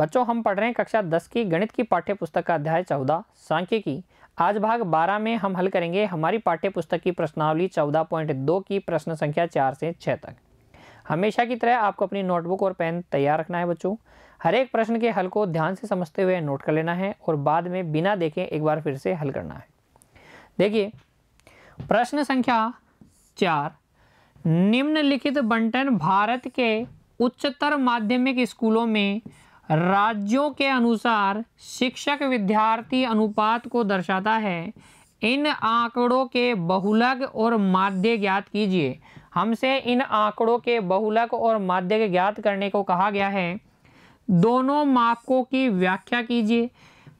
बच्चों हम पढ़ रहे हैं कक्षा 10 की गणित की पाठ्य पुस्तक का अध्याय 14 सांख्यिकी आज भाग 12 में हम हल करेंगे हमारी पाठ्य पुस्तक की प्रश्नावली 14.2 की प्रश्न संख्या 4 से 6 तक हमेशा की तरह आपको अपनी नोटबुक और पेन तैयार रखना है बच्चों हर एक प्रश्न के हल को ध्यान से समझते हुए नोट कर लेना है और बाद में बिना देखें एक बार फिर से हल करना है देखिए प्रश्न संख्या चार निम्नलिखित बंटन भारत के उच्चतर माध्यमिक स्कूलों में राज्यों के अनुसार शिक्षक विद्यार्थी अनुपात को दर्शाता है इन आंकड़ों के बहुलक और माध्य ज्ञात कीजिए हमसे इन आंकड़ों के बहुलक और माध्य ज्ञात करने को कहा गया है दोनों मापकों की व्याख्या कीजिए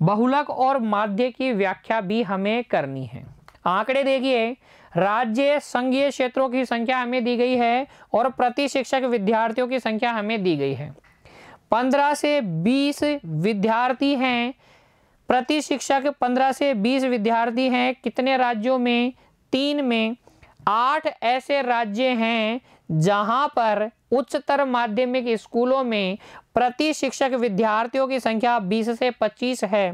बहुलक और माध्य की व्याख्या भी हमें करनी है आंकड़े देखिए राज्य संघीय क्षेत्रों की संख्या हमें दी गई है और प्रति शिक्षक विद्यार्थियों की संख्या हमें दी गई है पंद्रह से बीस विद्यार्थी हैं प्रति शिक्षक पंद्रह से बीस विद्यार्थी हैं कितने राज्यों में तीन में आठ ऐसे राज्य हैं जहां पर उच्चतर माध्यमिक स्कूलों में प्रति शिक्षक विद्यार्थियों की संख्या बीस से पच्चीस है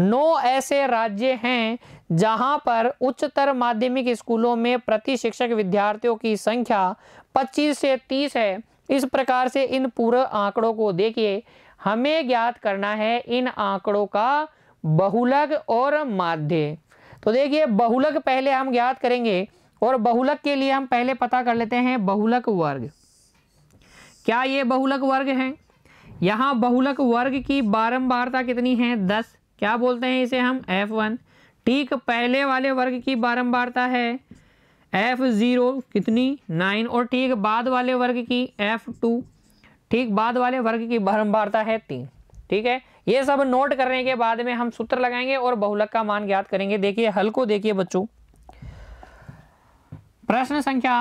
नौ ऐसे राज्य हैं जहां पर उच्चतर माध्यमिक स्कूलों में प्रति शिक्षक विद्यार्थियों की संख्या पच्चीस से तीस है इस प्रकार से इन पूरे आंकड़ों को देखिए हमें ज्ञात करना है इन आंकड़ों का बहुलक और माध्य तो देखिए बहुलक पहले हम ज्ञात करेंगे और बहुलक के लिए हम पहले पता कर लेते हैं बहुलक वर्ग क्या ये बहुलक वर्ग है यहाँ बहुलक वर्ग की बारंबारता कितनी है दस क्या बोलते हैं इसे हम एफ वन ठीक पहले वाले वर्ग की बारंबारता है एफ ज़ीरो कितनी नाइन और ठीक बाद वाले वर्ग की एफ टू ठीक बाद वाले वर्ग की भरमवार्ता है तीन ठीक है ये सब नोट करने के बाद में हम सूत्र लगाएंगे और बहुलक का मान ज्ञात करेंगे देखिए हल को देखिए बच्चों प्रश्न संख्या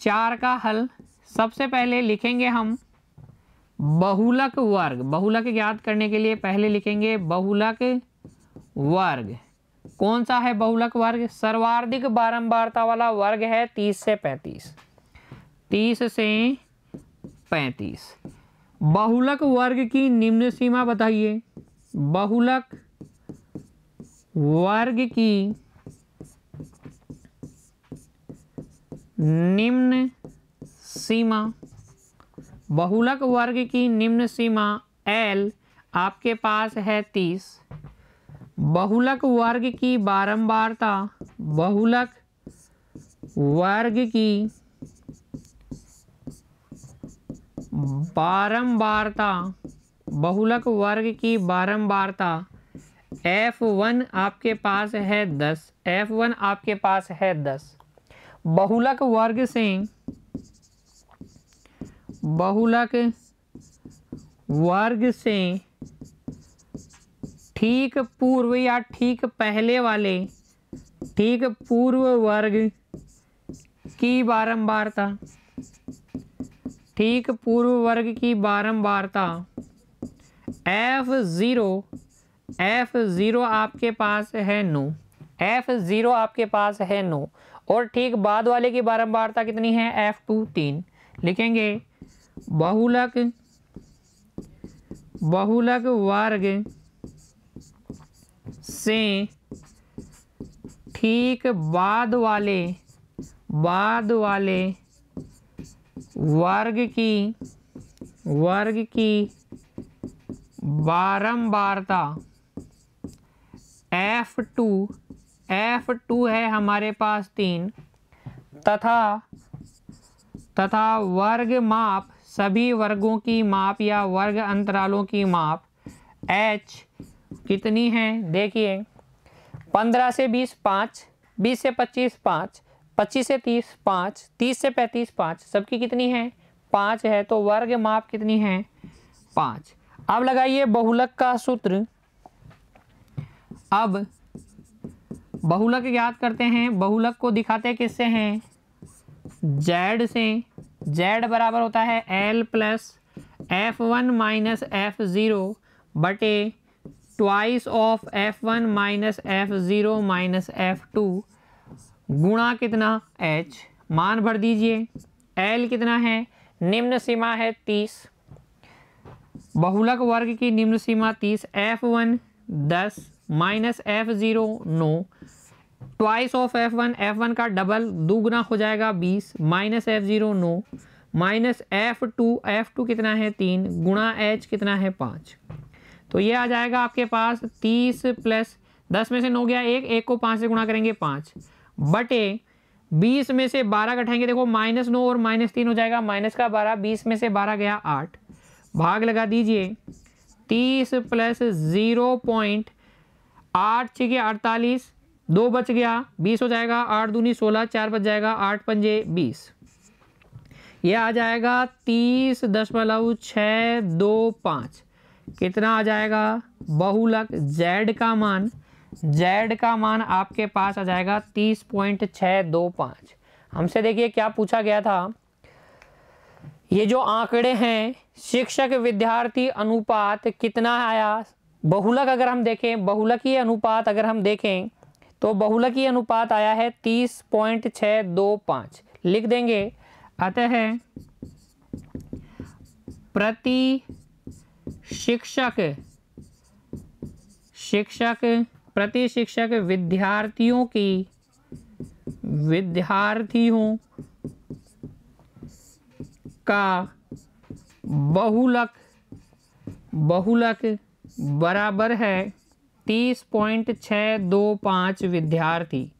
चार का हल सबसे पहले लिखेंगे हम बहुलक वर्ग बहुलक ज्ञात करने के लिए पहले लिखेंगे बहुलक वर्ग कौन सा है बहुलक वर्ग सर्वाधिक बारंबारता वाला वर्ग है तीस से पैंतीस तीस से पैंतीस बहुलक वर्ग की निम्न सीमा बताइए बहुलक वर्ग की निम्न सीमा बहुलक वर्ग की निम्न सीमा एल आपके पास है तीस बहुलक वर्ग की बारंबारता बहुलक वर्ग की बारंबारता बहुलक वर्ग की बारंबारता F1 आपके पास है दस F1 आपके पास है दस बहुलक वर्ग से बहुलक वर्ग से ठीक पूर्व या ठीक पहले वाले ठीक पूर्व वर्ग की बारंबारता ठीक पूर्व वर्ग की बारंबारता एफ ज़ीरो एफ ज़ीरो आपके पास है नो एफ ज़ीरो आपके पास है नो और ठीक बाद वाले की बारंबारता कितनी है एफ टू तीन लिखेंगे बहुलक बहुलक वर्ग से ठीक बाद वाले बाद वाले वर्ग की वर्ग की बारंबारता एफ टू एफ टू है हमारे पास तीन तथा तथा वर्ग माप सभी वर्गों की माप या वर्ग अंतरालों की माप एच कितनी है देखिए पंद्रह से बीस पाँच बीस से पच्चीस पाँच पच्चीस से तीस पाँच तीस से पैंतीस पाँच सबकी कितनी है पाँच है तो वर्ग माप कितनी है पाँच अब लगाइए बहुलक का सूत्र अब बहुलक याद करते हैं बहुलक को दिखाते किससे हैं जेड से जेड बराबर होता है L plus F one minus F zero बटे twice of F one minus F zero minus F two गुणा कितना एच मान भर दीजिए एल कितना है निम्न सीमा है तीस बहुलक वर्ग की निम्न सीमा तीस एफ वन दस माइनस एफ ज़ीरो नौ twice of F one F one का डबल दोगुना हो जाएगा बीस माइनस एफ ज़ीरो नौ minus F two F two कितना है तीन गुणा एच कितना है पाँच तो ये आ जाएगा आपके पास तीस प्लस दस में से नौ गया एक एक को पाँच से गुणा करेंगे पाँच बटे बीस में से बारह घटाएंगे देखो माइनस नौ और माइनस तीन हो जाएगा माइनस का बारह बीस में से बारह गया आठ भाग लगा दीजिए तीस प्लस ज़ीरो पॉइंट आठ छः गया अड़तालीस दो बच गया बीस हो जाएगा आठ दूनी सोलह चार बच जाएगा आठ पंजे बीस यह आ जाएगा तीस दशमलव छः दो पाँच कितना आ जाएगा बहुलक जेड का मान Z का मान आपके पास आ जाएगा तीस पॉइंट छः दो पाँच हमसे देखिए क्या पूछा गया था ये जो आंकड़े हैं शिक्षक विद्यार्थी अनुपात कितना आया बहुलक अगर हम देखें बहुलकीय अनुपात अगर हम देखें तो बहुलकीय अनुपात आया है तीस पॉइंट छः दो पाँच लिख देंगे अतः प्रति शिक्षक शिक्षक प्रति शिक्षक विद्यार्थियों की विद्यार्थियों का बहुलक बहुलक बराबर है तीस पॉइंट छ दो पाँच विद्यार्थी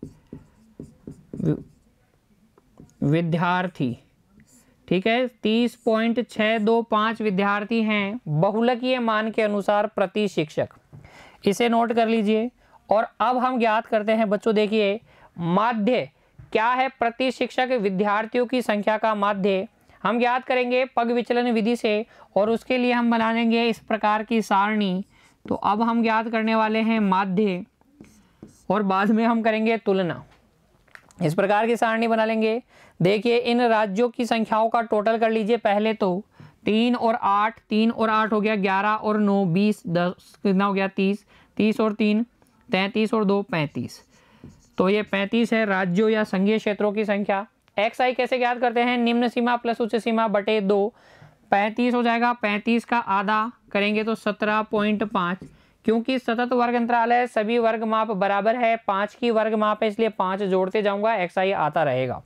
विद्यार्थी ठीक है तीस पॉइंट छः दो पाँच विद्यार्थी हैं बहुलकीय मान के अनुसार प्रति शिक्षक इसे नोट कर लीजिए और अब हम ज्ञात करते हैं बच्चों देखिए माध्य क्या है प्रति शिक्षक विद्यार्थियों की संख्या का माध्य हम ज्ञात करेंगे पग विचलन विधि से और उसके लिए हम बना लेंगे इस प्रकार की सारणी तो अब हम ज्ञात करने वाले हैं माध्य और बाद में हम करेंगे तुलना इस प्रकार की सारणी बना लेंगे देखिए इन राज्यों की संख्याओं का टोटल कर लीजिए पहले तो तीन और आठ तीन और आठ हो गया ग्यारह और नौ बीस दस कितना हो गया तीस तीस और तीन तैंतीस और दो पैंतीस तो ये पैंतीस है राज्यों या संघीय क्षेत्रों की संख्या एक्स आई कैसे याद करते हैं निम्न सीमा प्लस उच्च सीमा बटे दो पैंतीस हो जाएगा पैंतीस का आधा करेंगे तो सत्रह पॉइंट पाँच क्योंकि सतत वर्ग अंतराल है सभी वर्ग माप बराबर है पाँच की वर्ग माप है इसलिए पाँच जोड़ते जाऊंगा एक्स आई आता रहेगा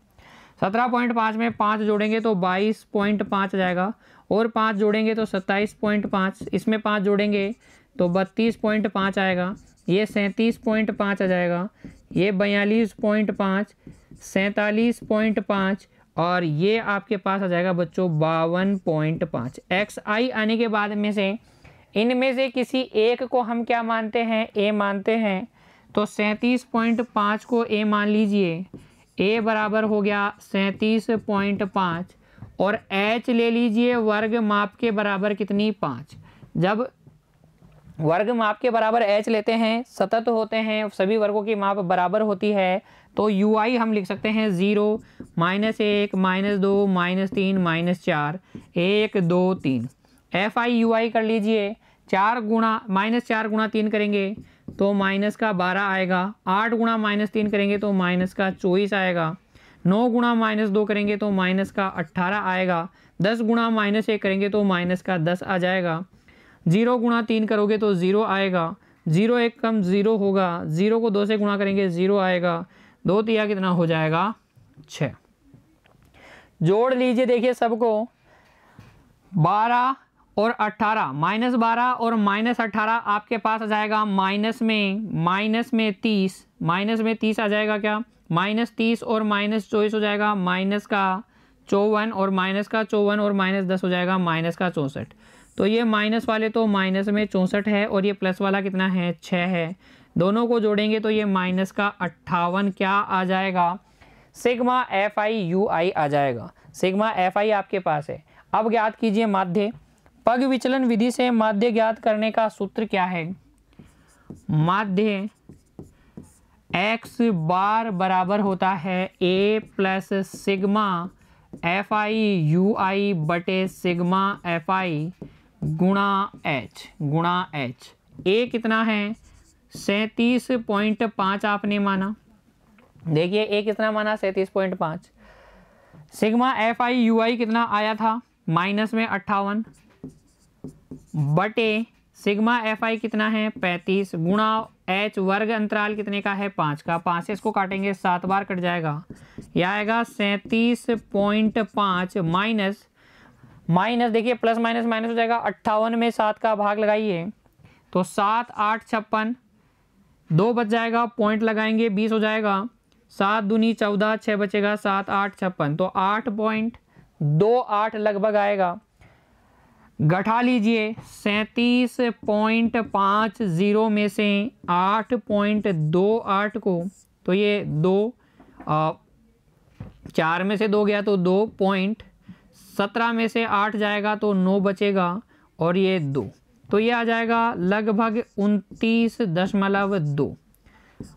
सत्रह पॉइंट पाँच में पाँच जोड़ेंगे तो बाईस पॉइंट पाँच जाएगा और पाँच जोड़ेंगे तो सत्ताईस पॉइंट पाँच इसमें पाँच जोड़ेंगे तो बत्तीस पॉइंट पाँच आएगा ये सैंतीस पॉइंट पाँच आ जाएगा ये बयालीस पॉइंट पाँच सैतालीस पॉइंट पाँच और ये आपके पास आ जाएगा बच्चों बावन पॉइंट पाँच एक्स आई आने के बाद में से इनमें से किसी एक को हम क्या मानते हैं ए मानते हैं तो सैंतीस पॉइंट पाँच को ए मान लीजिए ए बराबर हो गया सैंतीस पॉइंट पाँच और एच ले लीजिए वर्ग माप के बराबर कितनी पाँच जब वर्ग माप के बराबर एच लेते हैं सतत होते हैं सभी वर्गों की माप बराबर होती है तो यू आई हम लिख सकते हैं ज़ीरो माइनस एक माइनस दो माइनस तीन माइनस चार एक दो तीन एफ आई यू आई कर लीजिए चार गुणा माइनस चार गुणा तीन करेंगे तो माइनस का बारह आएगा आठ गुणा माइनस तीन करेंगे तो माइनस का चौबीस आएगा नौ गुणा माइनस दो करेंगे तो माइनस का अट्ठारह आएगा दस गुणा माइनस एक करेंगे तो माइनस का दस आ जाएगा जीरो गुणा तीन करोगे तो ज़ीरो आएगा ज़ीरो एक कम ज़ीरो होगा ज़ीरो को दो से गुणा करेंगे ज़ीरो आएगा दो तिया कितना हो जाएगा छः जोड़ लीजिए देखिए सबको बारह और 18 माइनस बारह और माइनस अट्ठारह आपके पास आ जाएगा माइनस में माइनस में तीस माइनस में तीस आ जाएगा क्या माइनस तीस और माइनस चौबीस हो जाएगा माइनस का चौवन और माइनस का चौवन और माइनस दस हो जाएगा माइनस का चौंसठ तो ये माइनस वाले तो माइनस में चौंसठ है और ये प्लस वाला कितना है छः है दोनों को जोड़ेंगे तो ये माइनस का अट्ठावन क्या आ जाएगा sigma F I U I आ जाएगा सिग्मा एफ आई आपके पास है अब ज्ञात कीजिए माध्य पग विचलन विधि से माध्य ज्ञात करने का सूत्र क्या है माध्य एक्स बार बराबर होता है A plus sigma F I U I बटे सिग्मा एफ आई गुणा एच गुणा एच ए कितना है सैंतीस पॉइंट पाँच आपने माना देखिए ए कितना माना सैंतीस पॉइंट पाँच sigma F I U I कितना आया था माइनस में अट्ठावन बटे सिग्मा एफ आई कितना है पैंतीस गुणा एच वर्ग अंतराल कितने का है पाँच का पाँच से इसको काटेंगे सात बार कट जाएगा यह आएगा सैंतीस पॉइंट पाँच माइनस माइनस देखिए प्लस माइनस माइनस हो जाएगा अट्ठावन में सात का भाग लगाइए तो सात आठ छप्पन दो बच जाएगा पॉइंट लगाएंगे बीस हो जाएगा सात दूनी चौदह छः बचेगा सात आठ छप्पन तो आठ पॉइंट दो आठ लगभग आएगा घटा लीजिए सैंतीस पॉइंट पाँच ज़ीरो में से आठ पॉइंट दो आठ को तो ये दो आ, चार में से दो गया तो दो पॉइंट सत्रह में से आठ जाएगा तो नौ बचेगा और ये दो तो ये आ जाएगा लगभग उनतीस दशमलव दो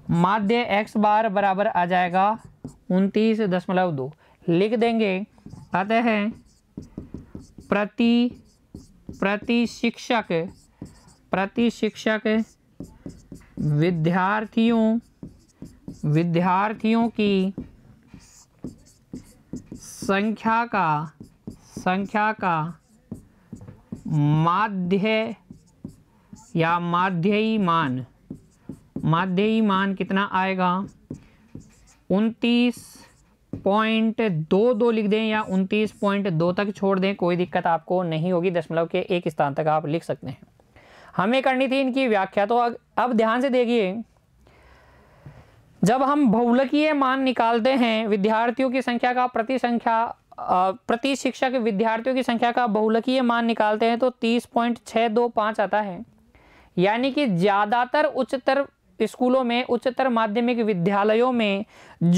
माध्य एक्स बार बराबर आ जाएगा उनतीस दशमलव दो लिख देंगे आते हैं प्रति प्रति शिक्षक प्रति शिक्षक विद्यार्थियों विद्यार्थियों की संख्या का संख्या का माध्य या माध्ययी मान माध्ययी मान कितना आएगा उनतीस पॉइंट दो दो लिख दें या उनतीस पॉइंट दो तक छोड़ दें कोई दिक्कत आपको नहीं होगी दशमलव के एक स्थान तक आप लिख सकते हैं हमें करनी थी इनकी व्याख्या तो अब ध्यान से देखिए जब हम भौलकीय मान निकालते हैं विद्यार्थियों की संख्या का प्रति संख्या प्रति शिक्षक विद्यार्थियों की संख्या का बहुलकीय मान निकालते हैं तो तीस पॉइंट छः दो पाँच आता है यानी कि ज़्यादातर उच्चतर स्कूलों में उच्चतर माध्यमिक विद्यालयों में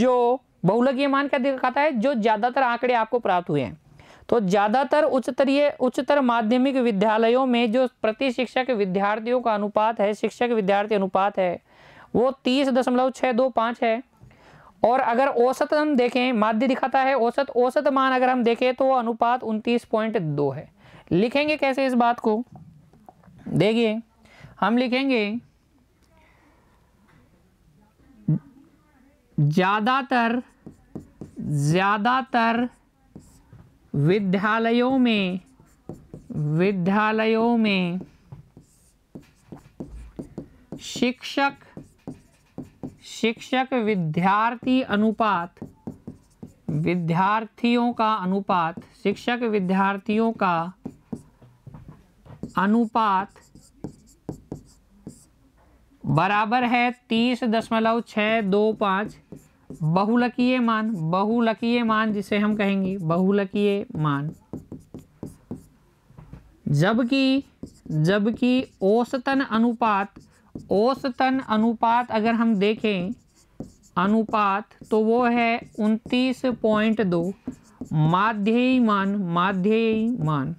जो बहुलक ये मान क्या दिखाता है जो ज़्यादातर आंकड़े आपको प्राप्त हुए हैं तो ज़्यादातर उच्चतरीय उच्चतर माध्यमिक विद्यालयों में जो प्रति शिक्षक विद्यार्थियों का अनुपात है शिक्षक विद्यार्थी अनुपात है वो तीस दशमलव छः दो पाँच है और अगर औसत हम देखें माध्य दिखाता है औसत औसत मान अगर हम देखें तो वो अनुपात उनतीस पॉइंट दो है लिखेंगे कैसे इस बात को देखिए हम लिखेंगे ज़्यादातर ज़्यादातर विद्यालयों में विद्यालयों में शिक्षक शिक्षक विद्यार्थी अनुपात विद्यार्थियों का अनुपात शिक्षक विद्यार्थियों का अनुपात बराबर है तीस दशमलव छः दो पाँच बहुलकीय मान बहुलकीय मान जिसे हम कहेंगे बहुलकीय मान जबकि जबकि औसतन अनुपात औसतन अनुपात अगर हम देखें अनुपात तो वो है उनतीस पॉइंट दो माध्ययी मान माध्ययी मान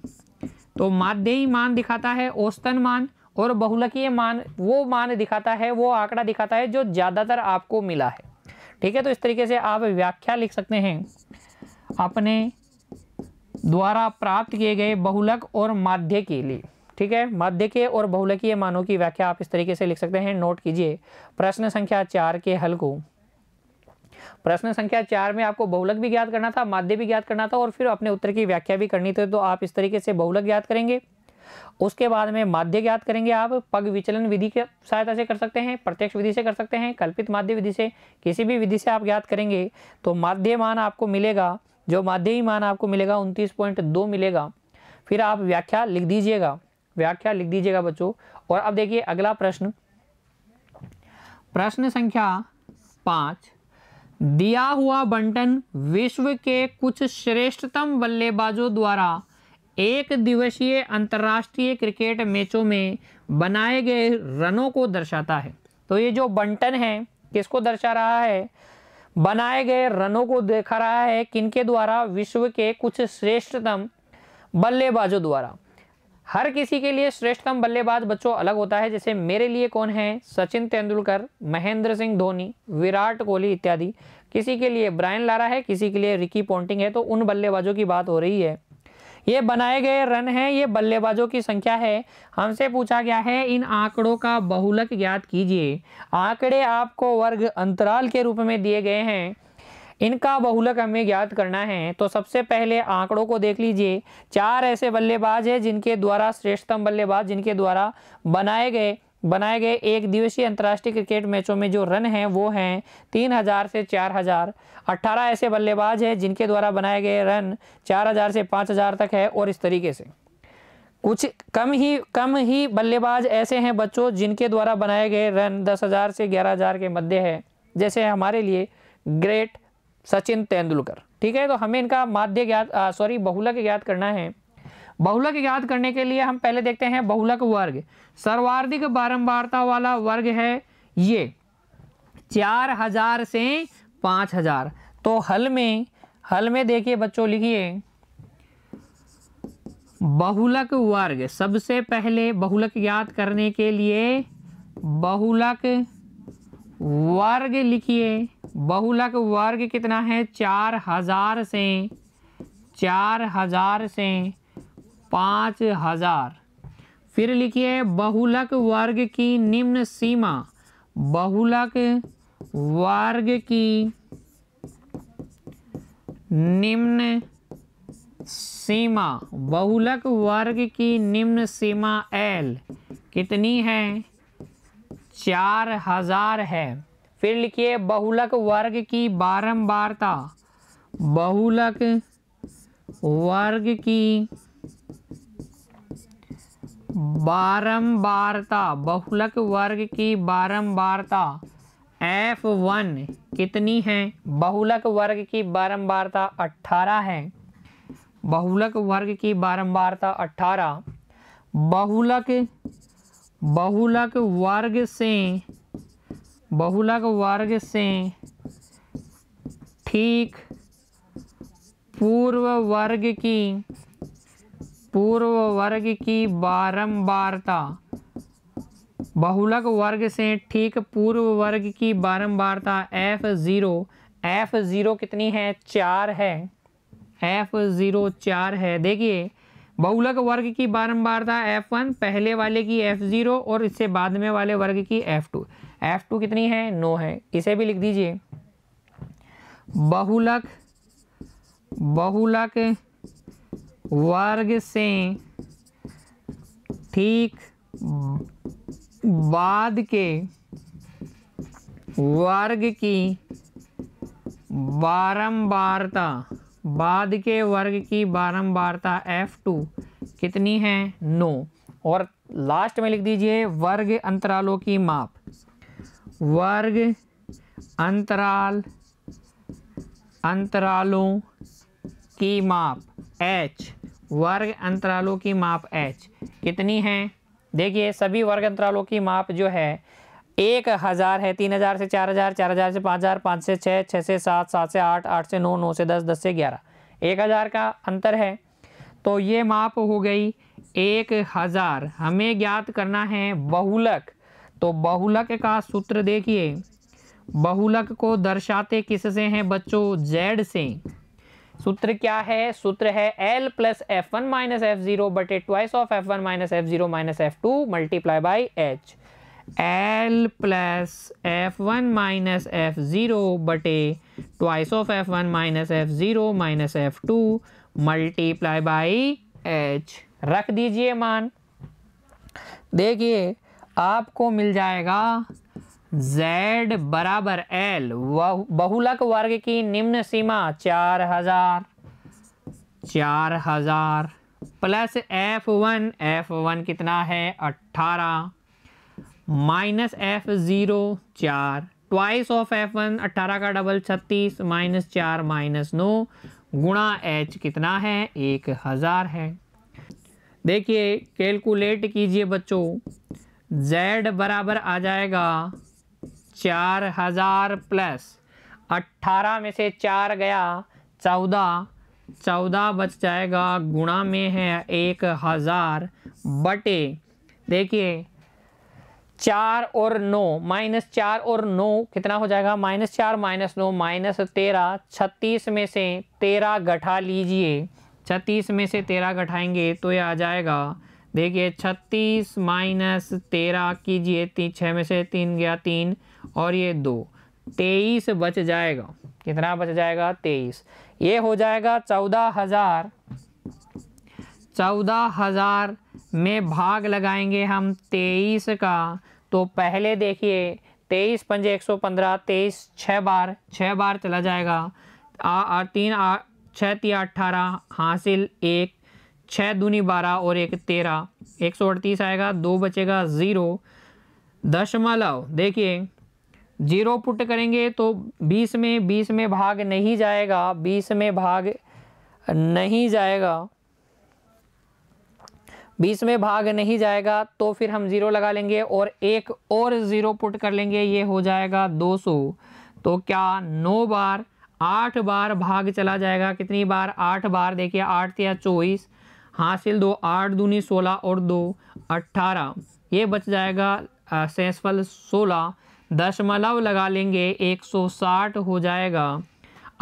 तो माध्ययी मान दिखाता है औसतन मान और बहुलकीय मान वो मान दिखाता है वो आंकड़ा दिखाता है जो ज़्यादातर आपको मिला है ठीक है तो इस तरीके से आप व्याख्या लिख सकते हैं अपने द्वारा प्राप्त किए गए बहुलक और माध्य के लिए ठीक है माध्य के और बहुलकीय मानों की व्याख्या आप इस तरीके से लिख सकते हैं नोट कीजिए प्रश्न संख्या चार के हल को प्रश्न संख्या चार में आपको बहुलक भी ज्ञात करना था माध्य भी ज्ञात करना था और फिर अपने उत्तर की व्याख्या भी करनी थी तो आप इस तरीके से बहुलक ज्ञात करेंगे उसके बाद में माध्य ज्ञात करेंगे आप पग विचलन विधि के सहायता से कर सकते हैं प्रत्यक्ष विधि से कर सकते हैं कल्पित माध्य विधि से किसी भी विधि से आप ज्ञात करेंगे तो माध्य मान आपको मिलेगा जो माध्यमी मान आपको मिलेगा उनतीस पॉइंट दो मिलेगा फिर आप व्याख्या लिख दीजिएगा व्याख्या लिख दीजिएगा बच्चों और अब देखिए अगला प्रश्न प्रश्न संख्या पाँच दिया हुआ बंटन विश्व के कुछ श्रेष्ठतम बल्लेबाजों द्वारा एक दिवसीय अंतर्राष्ट्रीय क्रिकेट मैचों में बनाए गए रनों को दर्शाता है तो ये जो बंटन है किसको दर्शा रहा है बनाए गए रनों को देखा रहा है किनके द्वारा विश्व के कुछ श्रेष्ठतम बल्लेबाजों द्वारा हर किसी के लिए श्रेष्ठतम बल्लेबाज बच्चों अलग होता है जैसे मेरे लिए कौन है सचिन तेंदुलकर महेंद्र सिंह धोनी विराट कोहली इत्यादि किसी के लिए ब्रायन लारा है किसी के लिए रिकी पोंटिंग है तो उन बल्लेबाजों की बात हो रही है ये बनाए गए रन हैं ये बल्लेबाजों की संख्या है हमसे पूछा गया है इन आंकड़ों का बहुलक ज्ञात कीजिए आंकड़े आपको वर्ग अंतराल के रूप में दिए गए हैं इनका बहुलक हमें ज्ञात करना है तो सबसे पहले आंकड़ों को देख लीजिए चार ऐसे बल्लेबाज हैं जिनके द्वारा श्रेष्ठतम बल्लेबाज जिनके द्वारा बनाए गए बनाए गए एक दिवसीय अंतर्राष्ट्रीय क्रिकेट मैचों में जो रन हैं वो हैं तीन हज़ार से चार हज़ार अट्ठारह ऐसे बल्लेबाज हैं जिनके द्वारा बनाए गए रन चार हज़ार से पाँच हज़ार तक है और इस तरीके से कुछ कम ही कम ही बल्लेबाज ऐसे हैं बच्चों जिनके द्वारा बनाए गए रन दस हज़ार से ग्यारह हज़ार के मध्य है जैसे हमारे लिए ग्रेट सचिन तेंदुलकर ठीक है तो हमें इनका माध्य ज्ञात सॉरी बहुलक ज्ञात करना है बहुलक याद करने के लिए हम पहले देखते हैं बहुलक वर्ग सर्वाधिक बारंबारता वाला वर्ग है ये चार हजार से पाँच हजार तो हल में हल में देखिए बच्चों लिखिए बहुलक वर्ग सबसे पहले बहुलक याद करने के लिए बहुलक वर्ग लिखिए बहुलक वर्ग कितना है चार हजार से चार हजार से पाँच हजार फिर लिखिए बहुलक वर्ग की निम्न सीमा बहुलक वर्ग की निम्न सीमा बहुलक वर्ग की निम्न सीमा एल कितनी है चार हजार है फिर लिखिए बहुलक वर्ग की बारंबारता बहुलक वर्ग की बारंबारता बहुलक वर्ग की बारंबारता एफ वन कितनी है बहुलक वर्ग की बारंबारता अट्ठारह है बहुलक वर्ग की बारंबारता अट्ठारह बहुलक बहुलक वर्ग से बहुलक वर्ग से ठीक पूर्व वर्ग की पूर्व वर्ग की बारंबारता बहुलक वर्ग से ठीक पूर्व वर्ग की बारंबारता एफ ज़ीरो एफ ज़ीरो कितनी है चार है एफ ज़ीरो चार है देखिए बहुलक वर्ग की बारंबारता एफ वन पहले वाले की एफ ज़ीरो और इससे बाद में वाले वर्ग की एफ टू एफ टू कितनी है नो है इसे भी लिख दीजिए बहुलक बहुलक वर्ग से ठीक बाद के वर्ग की बारंबारता बाद के वर्ग की बारंबारता एफ टू कितनी है नो और लास्ट में लिख दीजिए वर्ग अंतरालों की माप वर्ग अंतराल अंतरालों की माप एच वर्ग अंतरालों की माप एच कितनी है देखिए सभी वर्ग अंतरालों की माप जो है एक हज़ार है तीन हज़ार से चार हज़ार चार हज़ार से पाँच हज़ार पाँच से छः छः से सात सात से आठ आठ से नौ नौ से दस दस से ग्यारह एक हज़ार का अंतर है तो ये माप हो गई एक हज़ार हमें ज्ञात करना है बहुलक तो बहुलक का सूत्र देखिए बहुलक को दर्शाते किससे हैं बच्चों जेड से सूत्र क्या है सूत्र है L plus F one minus F zero बटे twice of F one minus F zero minus F two multiply by H L plus F one minus F zero बटे twice of F one minus F zero minus F two multiply by H रख दीजिए मान देखिए आपको मिल जाएगा z बराबर l बहुलक वर्ग की निम्न सीमा चार हजार चार हजार plus F one F one कितना है अट्ठारह माइनस एफ ज़ीरो चार ट्वाइस ऑफ एफ वन अट्ठारह का डबल छत्तीस माइनस चार माइनस नो गुणा एच कितना है एक हज़ार है देखिए कैलकुलेट कीजिए बच्चों z बराबर आ जाएगा चार हजार प्लस अट्ठारह में से चार गया चौदह चौदह बच जाएगा गुणा में है एक हज़ार बटे देखिए चार और नौ माइनस चार और नौ कितना हो जाएगा माइनस चार माइनस नौ माइनस तेरह छत्तीस में से तेरह गठा लीजिए छत्तीस में से तेरह घटाएंगे तो ये आ जाएगा देखिए छत्तीस माइनस तेरह कीजिए तीन छः में से तीन गया तीन और ये दो तेईस बच जाएगा कितना बच जाएगा तेईस ये हो जाएगा चौदह हजार चौदह हजार में भाग लगाएंगे हम तेईस का तो पहले देखिए तेईस पंजे एक सौ पंद्रह तेईस छः बार छः बार चला जाएगा आ, आ तीन आ छः तीन अट्ठारह हासिल एक छः दूनी बारह और एक तेरह एक सौ अड़तीस आएगा दो बचेगा ज़ीरो दशमलव देखिए जीरो पुट करेंगे तो बीस में बीस में भाग नहीं जाएगा बीस में भाग नहीं जाएगा बीस में भाग नहीं जाएगा तो फिर हम ज़ीरो लगा लेंगे और एक और ज़ीरो पुट कर लेंगे ये हो जाएगा दो सौ तो क्या नौ बार आठ बार भाग चला जाएगा कितनी बार आठ बार देखिए आठ या चौबीस हासिल दो आठ दूनी सोलह और दो अट्ठारह ये बच जाएगा सेंसफल सोलह दशमलव लगा लेंगे 160 हो जाएगा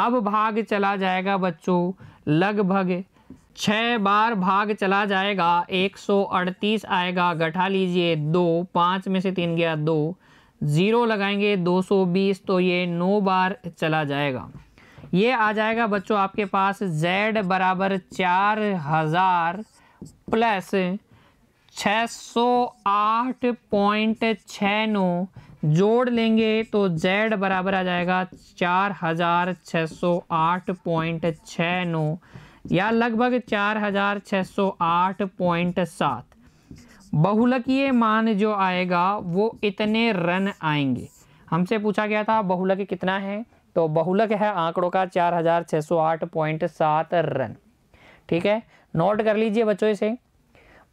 अब भाग चला जाएगा बच्चों लगभग छः बार भाग चला जाएगा 138 आएगा गठा लीजिए दो पाँच में से तीन गया दो ज़ीरो लगाएंगे 220 तो ये नौ बार चला जाएगा ये आ जाएगा बच्चों आपके पास z बराबर चार हज़ार प्लस छः सौ आठ पॉइंट छः नौ जोड़ लेंगे तो z बराबर आ जाएगा चार हजार छः सौ आठ पॉइंट छ नौ या लगभग चार हजार छ सौ आठ पॉइंट सात बहुलकीय मान जो आएगा वो इतने रन आएंगे हमसे पूछा गया था बहुलक कितना है तो बहुलक है आंकड़ों का चार हजार छः सौ आठ पॉइंट सात रन ठीक है नोट कर लीजिए बच्चों इसे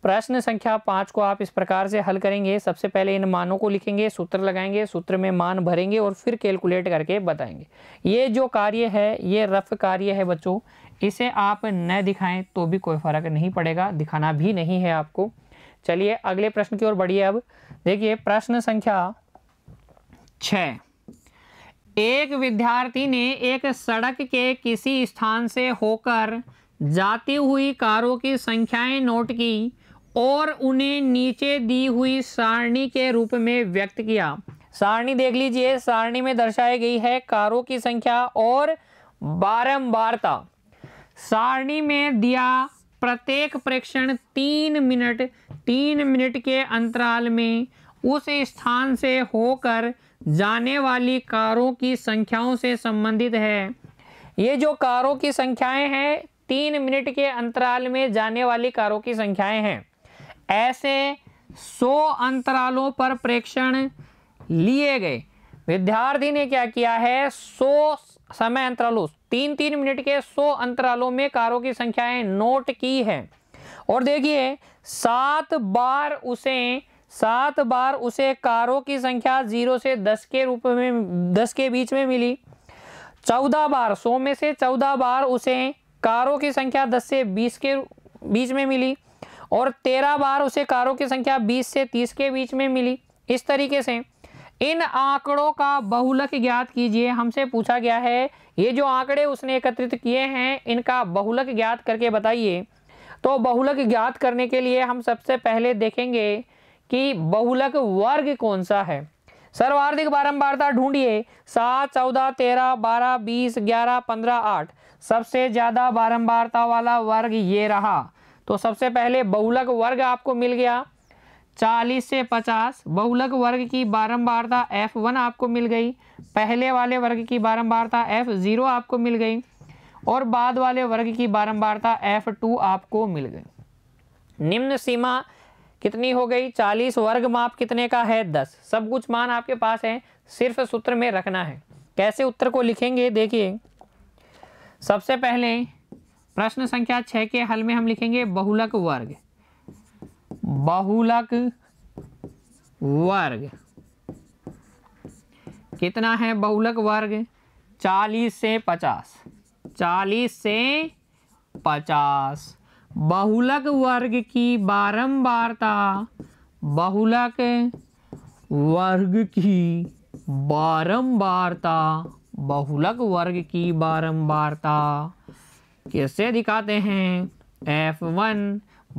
प्रश्न संख्या पाँच को आप इस प्रकार से हल करेंगे सबसे पहले इन मानों को लिखेंगे सूत्र लगाएंगे सूत्र में मान भरेंगे और फिर कैलकुलेट करके बताएंगे ये जो कार्य है ये रफ कार्य है बच्चों इसे आप न दिखाएं तो भी कोई फर्क नहीं पड़ेगा दिखाना भी नहीं है आपको चलिए अगले प्रश्न की ओर बढ़िए अब देखिए प्रश्न संख्या छ एक विद्यार्थी ने एक सड़क के किसी स्थान से होकर जाती हुई कारों की संख्याएं नोट की और उन्हें नीचे दी हुई सारणी के रूप में व्यक्त किया सारणी देख लीजिए सारणी में दर्शाई गई है कारों की संख्या और बारंबारता सारणी में दिया प्रत्येक प्रेक्षण तीन मिनट तीन मिनट के अंतराल में उस स्थान से होकर जाने वाली कारों की संख्याओं से संबंधित है ये जो कारों की संख्याएं हैं तीन मिनट के अंतराल में जाने वाली कारों की संख्याएं हैं ऐसे 100 अंतरालों पर प्रेक्षण लिए गए विद्यार्थी ने क्या किया है 100 समय अंतरालों तीन तीन मिनट के 100 अंतरालों में कारों की संख्याएं नोट की है और देखिए सात बार उसे सात बार उसे कारों की संख्या जीरो से दस के रूप में दस के बीच में मिली चौदह बार सौ में से चौदह बार उसे कारों की संख्या दस से बीस के बीच में मिली और तेरह बार उसे कारों की संख्या बीस से तीस के बीच में मिली इस तरीके से इन आंकड़ों का बहुलक ज्ञात कीजिए हमसे पूछा गया है ये जो आंकड़े उसने एकत्रित किए हैं इनका बहुलक ज्ञात करके बताइए तो बहुलक ज्ञात करने के लिए हम सबसे पहले देखेंगे कि बहुलक वर्ग कौन सा है सर्वाधिक बारंबारता ढूंढिए सात चौदह तेरह बारह बीस ग्यारह पंद्रह आठ सबसे ज़्यादा बारंबारता वाला वर्ग ये रहा तो सबसे पहले बहुलक वर्ग आपको मिल गया चालीस से पचास बहुलक वर्ग की बारंबारता एफ वन आपको मिल गई पहले वाले वर्ग की बारंबारता एफ ज़ीरो आपको मिल गई और बाद वाले वर्ग की बारंबारता एफ टू आपको मिल गई निम्न सीमा कितनी हो गई चालीस वर्ग माप कितने का है दस सब कुछ मान आपके पास है सिर्फ सूत्र में रखना है कैसे उत्तर को लिखेंगे देखिए सबसे पहले प्रश्न संख्या छः के हल में हम लिखेंगे बहुलक वर्ग बहुलक वर्ग कितना है बहुलक वर्ग चालीस से पचास चालीस से पचास बहुलक वर्ग की बारंबारता बहुलक वर्ग की बारंबारता बहुलक वर्ग की बारंबारता किससे दिखाते हैं एफ वन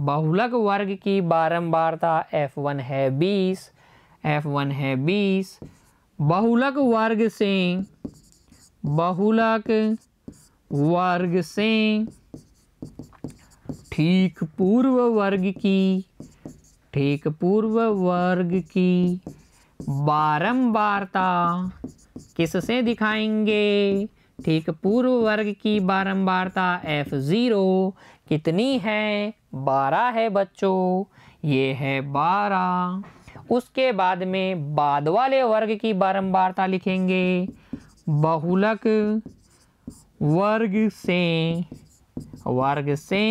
बहुलक वर्ग की बारंबारता एफ वन है बीस एफ वन है बीस बहुलक वर्ग से बहुलक वर्ग से ठीक पूर्व वर्ग की ठीक पूर्व वर्ग की बारंबारता किससे दिखाएंगे ठीक पूर्व वर्ग की बारंबारता एफ ज़ीरो कितनी है बारह है बच्चों ये है बारह उसके बाद में बाद वाले वर्ग की बारंबारता लिखेंगे बहुलक वर्ग से वर्ग से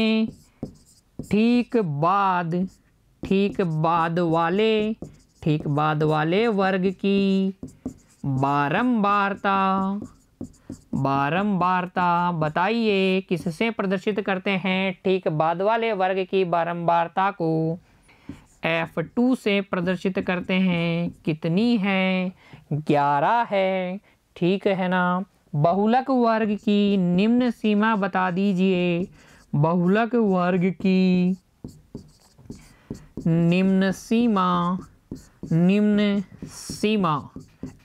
ठीक बाद ठीक बाद वाले ठीक बाद वाले वर्ग की बारंबारता बारंबारता बताइए किससे प्रदर्शित करते हैं ठीक बाद वाले वर्ग की बारंबारता को एफ टू से प्रदर्शित करते हैं कितनी है ग्यारह है ठीक है ना बहुलक वर्ग की निम्न सीमा बता दीजिए बहुलक वर्ग की निम्न सीमा निम्न सीमा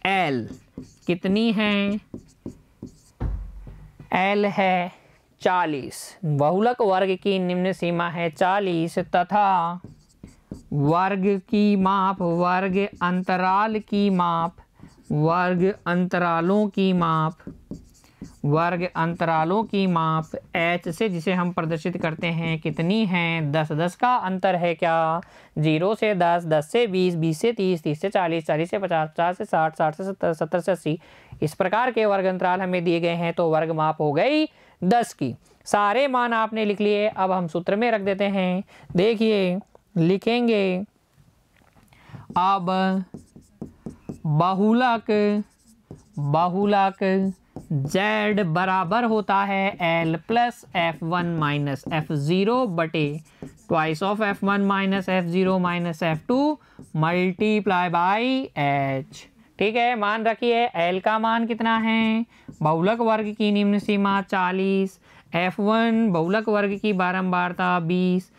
एल कितनी है एल है चालीस बहुलक वर्ग की निम्न सीमा है चालीस तथा वर्ग की माप वर्ग अंतराल की माप वर्ग अंतरालों की माप वर्ग अंतरालों की माप एच से जिसे हम प्रदर्शित करते हैं कितनी है दस दस का अंतर है क्या जीरो से दस दस से बीस बीस से तीस तीस से चालीस चालीस से पचास पचास से साठ साठ से सत्तर सत्तर से अस्सी इस प्रकार के वर्ग अंतराल हमें दिए गए हैं तो वर्ग माप हो गई दस की सारे मान आपने लिख लिए अब हम सूत्र में रख देते हैं देखिए लिखेंगे अब बहुलक बहुलक z बराबर होता है l plus F one minus F zero बटे twice of F one minus F zero minus F two multiply by H ठीक है मान रखिए एल का मान कितना है बहुलक वर्ग की निम्न सीमा चालीस एफ वन बहुलक वर्ग की बारंबारता बीस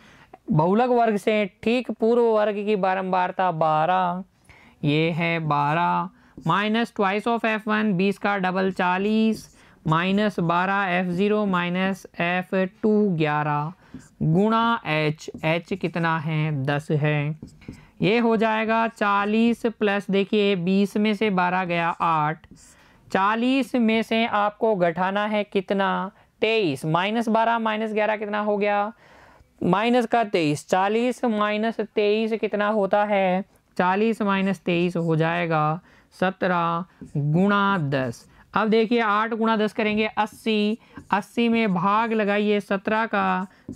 बहुलक वर्ग से ठीक पूर्व वर्ग की बारंबारता बारह ये है बारह minus twice of F one बीस का डबल चालीस माइनस बारह F zero minus F two ग्यारह गुणा एच एच कितना है दस है ये हो जाएगा चालीस प्लस देखिए बीस में से बारह गया आठ चालीस में से आपको घटाना है कितना तेईस माइनस बारह माइनस ग्यारह कितना हो गया माइनस का तेईस चालीस माइनस तेईस कितना होता है चालीस माइनस तेईस हो जाएगा सत्रह गुणा दस अब देखिए आठ गुणा दस करेंगे अस्सी अस्सी में भाग लगाइए सत्रह का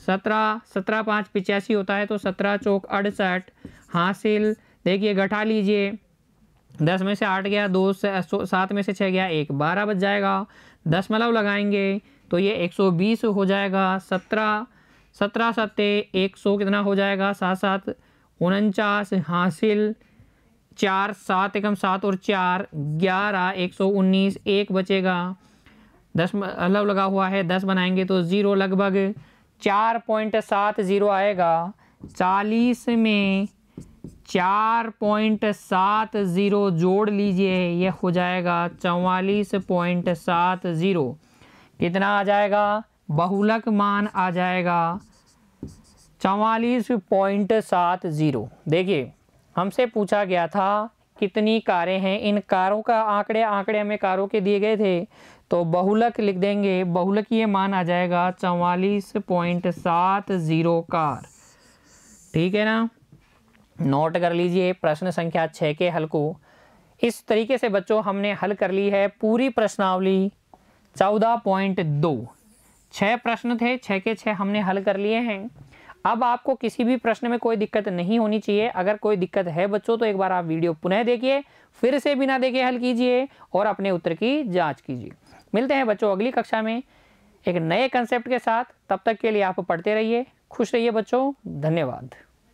सत्रह सत्रह पाँच पिचासी होता है तो सत्रह चौक अड़सठ हासिल देखिए घटा लीजिए दस में से आठ गया दो से सात में से छः गया एक बारह बच जाएगा दशमलव लगाएंगे तो ये एक सौ बीस हो जाएगा सत्रह सत्रह सत्ते एक सौ कितना हो जाएगा सात सात उनचास हासिल चार सात एकम सात और चार ग्यारह एक सौ उन्नीस एक बचेगा दस अलग लगा हुआ है दस बनाएंगे तो ज़ीरो लगभग चार पॉइंट सात ज़ीरो आएगा चालीस में चार पॉइंट सात ज़ीरो जोड़ लीजिए यह हो जाएगा चवालीस पॉइंट सात ज़ीरो कितना आ जाएगा बहुलक मान आ जाएगा चवालीस पॉइंट सात ज़ीरो देखिए हमसे पूछा गया था कितनी कारें हैं इन कारों का आंकड़े आंकड़े हमें कारों के दिए गए थे तो बहुलक लिख देंगे बहुलक ये मान आ जाएगा चवालीस पॉइंट सात ज़ीरो कार ठीक है ना नोट कर लीजिए प्रश्न संख्या छः के हल को इस तरीके से बच्चों हमने हल कर ली है पूरी प्रश्नावली चौदह पॉइंट दो छः प्रश्न थे छः के छः हमने हल कर लिए हैं अब आपको किसी भी प्रश्न में कोई दिक्कत नहीं होनी चाहिए अगर कोई दिक्कत है बच्चों तो एक बार आप वीडियो पुनः देखिए फिर से बिना देखे हल कीजिए और अपने उत्तर की जाँच कीजिए मिलते हैं बच्चों अगली कक्षा में एक नए कंसेप्ट के साथ तब तक के लिए आप पढ़ते रहिए खुश रहिए बच्चों धन्यवाद